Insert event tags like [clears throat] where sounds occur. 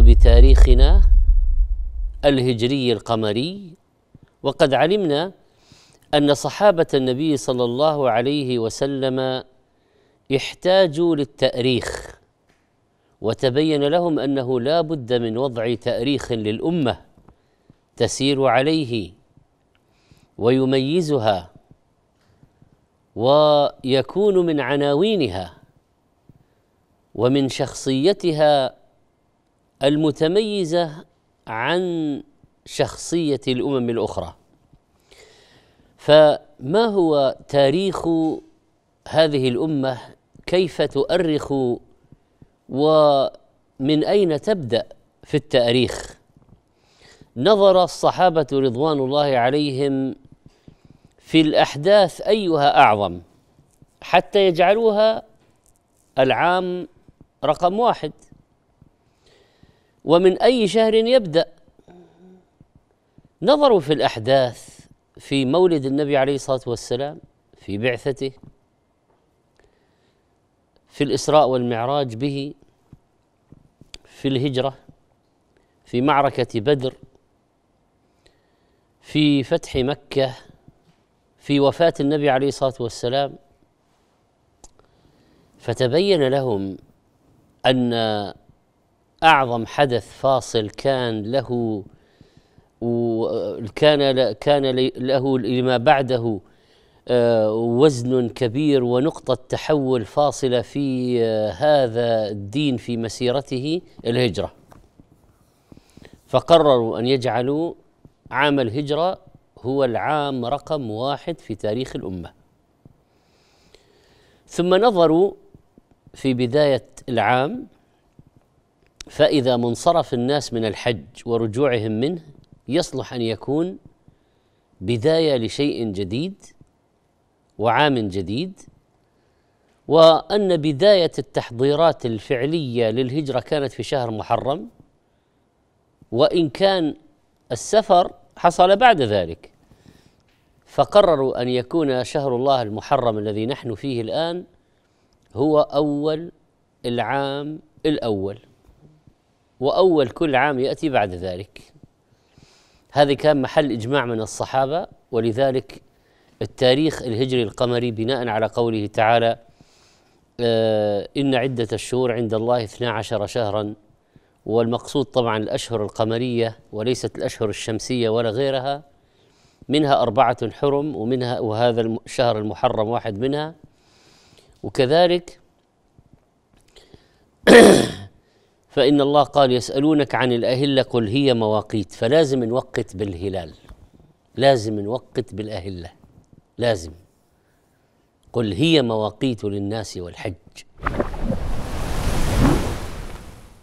بتاريخنا الهجري القمري وقد علمنا ان صحابه النبي صلى الله عليه وسلم احتاجوا للتاريخ وتبين لهم انه لا بد من وضع تاريخ للامه تسير عليه ويميزها ويكون من عناوينها ومن شخصيتها المتميزه عن شخصيه الامم الاخرى فما هو تاريخ هذه الامه كيف تؤرخ ومن اين تبدا في التاريخ نظر الصحابه رضوان الله عليهم في الاحداث ايها اعظم حتى يجعلوها العام رقم واحد ومن أي شهر يبدأ نظروا في الأحداث في مولد النبي عليه الصلاة والسلام في بعثته في الإسراء والمعراج به في الهجرة في معركة بدر في فتح مكة في وفاة النبي عليه الصلاة والسلام فتبين لهم أن اعظم حدث فاصل كان له وكان كان له لما بعده آه، وزن كبير ونقطة تحول فاصلة في آه، هذا الدين في مسيرته الهجرة فقرروا أن يجعلوا عام الهجرة هو العام رقم واحد في تاريخ الأمة ثم نظروا في بداية العام فإذا منصرف الناس من الحج ورجوعهم منه يصلح أن يكون بداية لشيء جديد وعام جديد وأن بداية التحضيرات الفعلية للهجرة كانت في شهر محرم وإن كان السفر حصل بعد ذلك فقرروا أن يكون شهر الله المحرم الذي نحن فيه الآن هو أول العام الأول وأول كل عام يأتي بعد ذلك هذا كان محل إجماع من الصحابة ولذلك التاريخ الهجري القمري بناء على قوله تعالى آه، إن عدة الشهور عند الله 12 شهرا والمقصود طبعا الأشهر القمرية وليست الأشهر الشمسية ولا غيرها منها أربعة حرم ومنها وهذا الشهر المحرم واحد منها وكذلك [clears throat] آه، فإن الله قال يسألونك عن الأهلة قل هي مواقيت فلازم نوقت بالهلال لازم نوقت بالأهلة لازم قل هي مواقيت للناس والحج